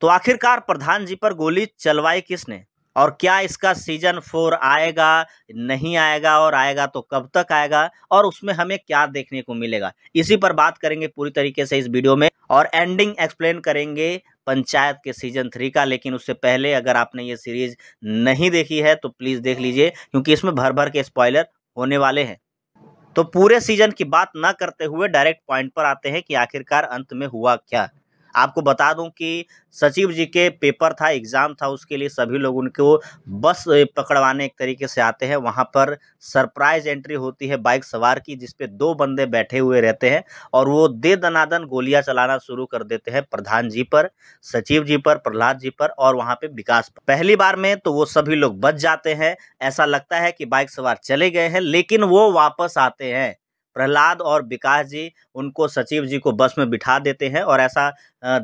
तो आखिरकार प्रधान जी पर गोली चलवाई किसने और क्या इसका सीजन फोर आएगा नहीं आएगा और आएगा तो कब तक आएगा और उसमें हमें क्या देखने को मिलेगा इसी पर बात करेंगे पूरी तरीके से इस वीडियो में और एंडिंग एक्सप्लेन करेंगे पंचायत के सीजन थ्री का लेकिन उससे पहले अगर आपने ये सीरीज नहीं देखी है तो प्लीज़ देख लीजिए क्योंकि इसमें भर भर के स्पॉयलर होने वाले हैं तो पूरे सीजन की बात ना करते हुए डायरेक्ट पॉइंट पर आते हैं कि आखिरकार अंत में हुआ क्या आपको बता दूं कि सचिव जी के पेपर था एग्ज़ाम था उसके लिए सभी लोग उनको बस पकड़वाने एक तरीके से आते हैं वहाँ पर सरप्राइज़ एंट्री होती है बाइक सवार की जिसपे दो बंदे बैठे हुए रहते हैं और वो दे दनादन गोलियाँ चलाना शुरू कर देते हैं प्रधान जी पर सचिव जी पर प्रहलाद जी पर और वहाँ पे विकास पर पहली बार में तो वो सभी लोग बच जाते हैं ऐसा लगता है कि बाइक सवार चले गए हैं लेकिन वो वापस आते हैं प्रहलाद और विकास जी उनको सचिव जी को बस में बिठा देते हैं और ऐसा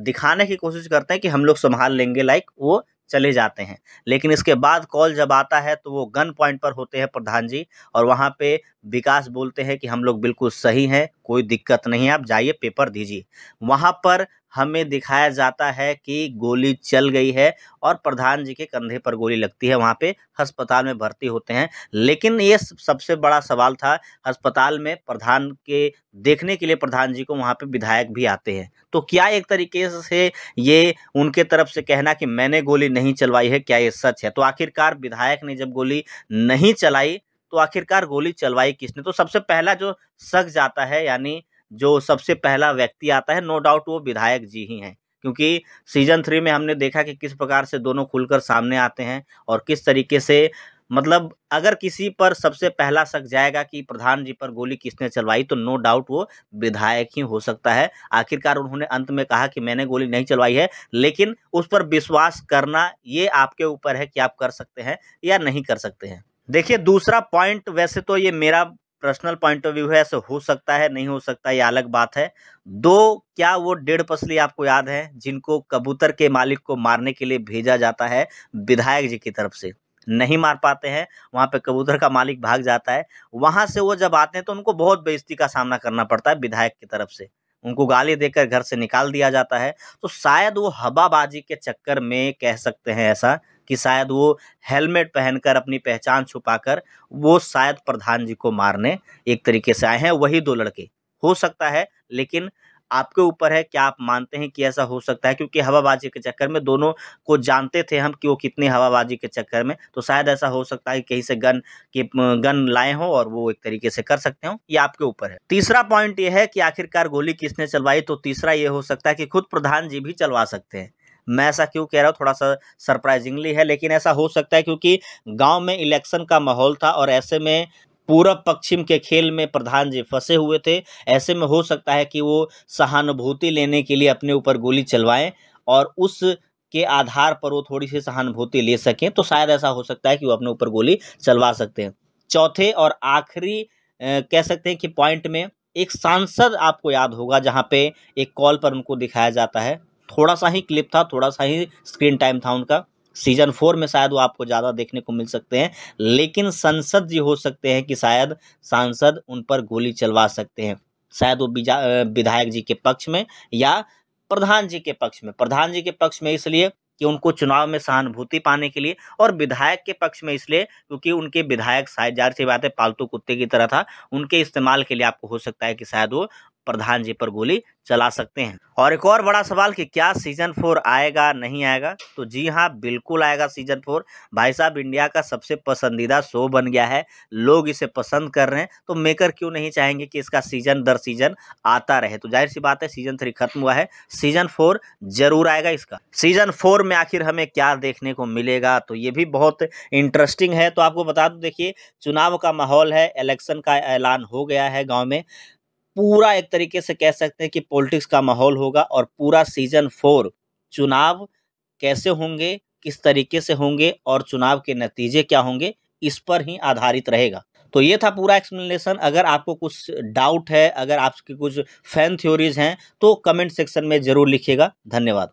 दिखाने की कोशिश करते हैं कि हम लोग संभाल लेंगे लाइक वो चले जाते हैं लेकिन इसके बाद कॉल जब आता है तो वो गन पॉइंट पर होते हैं प्रधान जी और वहाँ पे विकास बोलते हैं कि हम लोग बिल्कुल सही हैं कोई दिक्कत नहीं है आप जाइए पेपर दीजिए वहाँ पर हमें दिखाया जाता है कि गोली चल गई है और प्रधान जी के कंधे पर गोली लगती है वहाँ पे अस्पताल में भर्ती होते हैं लेकिन ये सबसे बड़ा सवाल था अस्पताल में प्रधान के देखने के लिए प्रधान जी को वहाँ पे विधायक भी आते हैं तो क्या एक तरीके से ये उनके तरफ से कहना कि मैंने गोली नहीं चलवाई है क्या ये सच है तो आखिरकार विधायक ने जब गोली नहीं चलाई तो आखिरकार गोली चलवाई किसने तो सबसे पहला जो शक जाता है यानी जो सबसे पहला व्यक्ति आता है नो डाउट वो विधायक जी ही हैं क्योंकि सीजन थ्री में हमने देखा कि किस प्रकार से दोनों खुलकर सामने आते हैं और किस तरीके से मतलब अगर किसी पर सबसे पहला शक जाएगा कि प्रधान जी पर गोली किसने चलवाई तो नो डाउट वो विधायक ही हो सकता है आखिरकार उन्होंने अंत में कहा कि मैंने गोली नहीं चलवाई है लेकिन उस पर विश्वास करना ये आपके ऊपर है कि आप कर सकते हैं या नहीं कर सकते हैं देखिए दूसरा पॉइंट वैसे तो ये मेरा पर्सनल पॉइंट ऑफ व्यू है ऐसे हो सकता है नहीं हो सकता ये अलग बात है दो क्या वो डेढ़ पसली आपको याद है जिनको कबूतर के मालिक को मारने के लिए भेजा जाता है विधायक जी की तरफ से नहीं मार पाते हैं वहाँ पे कबूतर का मालिक भाग जाता है वहाँ से वो जब आते हैं तो उनको बहुत बेइज्जती का सामना करना पड़ता है विधायक की तरफ से उनको गाली देकर घर से निकाल दिया जाता है तो शायद वो हवाबाजी के चक्कर में कह सकते हैं ऐसा कि शायद वो हेलमेट पहनकर अपनी पहचान छुपाकर वो शायद प्रधान जी को मारने एक तरीके से आए हैं वही दो लड़के हो सकता है लेकिन आपके ऊपर है क्या आप मानते हैं कि ऐसा हो सकता है क्योंकि हवाबाजी के चक्कर में दोनों को जानते थे हम कि वो कितनी हवाबाजी के चक्कर में तो शायद ऐसा हो सकता है कि कहीं से गन के गन लाए हों और वो एक तरीके से कर सकते हो ये आपके ऊपर है तीसरा पॉइंट ये है कि आखिरकार गोली किसने चलवाई तो तीसरा ये हो सकता है कि खुद प्रधान जी भी चलवा सकते हैं मैं ऐसा क्यों कह रहा हूँ थोड़ा सा सरप्राइजिंगली है लेकिन ऐसा हो सकता है क्योंकि गाँव में इलेक्शन का माहौल था और ऐसे में पूरब पश्चिम के खेल में प्रधान जी फंसे हुए थे ऐसे में हो सकता है कि वो सहानुभूति लेने के लिए अपने ऊपर गोली चलवाएं और उस के आधार पर वो थोड़ी सी सहानुभूति ले सकें तो शायद ऐसा हो सकता है कि वो अपने ऊपर गोली चलवा सकते हैं चौथे और आखिरी कह सकते हैं कि पॉइंट में एक सांसद आपको याद होगा जहाँ पे एक कॉल पर उनको दिखाया जाता है थोड़ा सा ही क्लिप था थोड़ा सा ही स्क्रीन टाइम था उनका सीजन फोर में शायद वो आपको ज़्यादा देखने को मिल सकते हैं लेकिन संसद जी हो सकते हैं कि शायद सांसद उन पर गोली चलवा सकते हैं शायद वो विधायक जी के पक्ष में या प्रधान जी के पक्ष में प्रधान जी के पक्ष में इसलिए कि उनको चुनाव में सहानुभूति पाने के लिए और विधायक के पक्ष में इसलिए क्योंकि उनके विधायक शायद जाहिर सी बात है पालतू कुत्ते की तरह था उनके इस्तेमाल के लिए आपको हो सकता है कि शायद वो प्रधान जी पर गोली चला सकते हैं और एक और बड़ा सवाल कि क्या सीजन फोर आएगा नहीं आएगा तो जी हाँ बिल्कुल आएगा सीजन फोर भाई साहब इंडिया का सबसे पसंदीदा शो बन गया है लोग इसे पसंद कर रहे हैं तो मेकर क्यों नहीं चाहेंगे कि इसका सीजन दर सीजन आता रहे तो जाहिर सी बात है सीजन थ्री खत्म हुआ है सीजन फोर जरूर आएगा इसका सीजन फोर में आखिर हमें क्या देखने को मिलेगा तो ये भी बहुत इंटरेस्टिंग है तो आपको बता दो देखिए चुनाव का माहौल है इलेक्शन का ऐलान हो गया है गाँव में पूरा एक तरीके से कह सकते हैं कि पॉलिटिक्स का माहौल होगा और पूरा सीजन फोर चुनाव कैसे होंगे किस तरीके से होंगे और चुनाव के नतीजे क्या होंगे इस पर ही आधारित रहेगा तो ये था पूरा एक्सप्लेनेशन अगर आपको कुछ डाउट है अगर आपकी कुछ फैन थ्योरीज हैं तो कमेंट सेक्शन में ज़रूर लिखिएगा धन्यवाद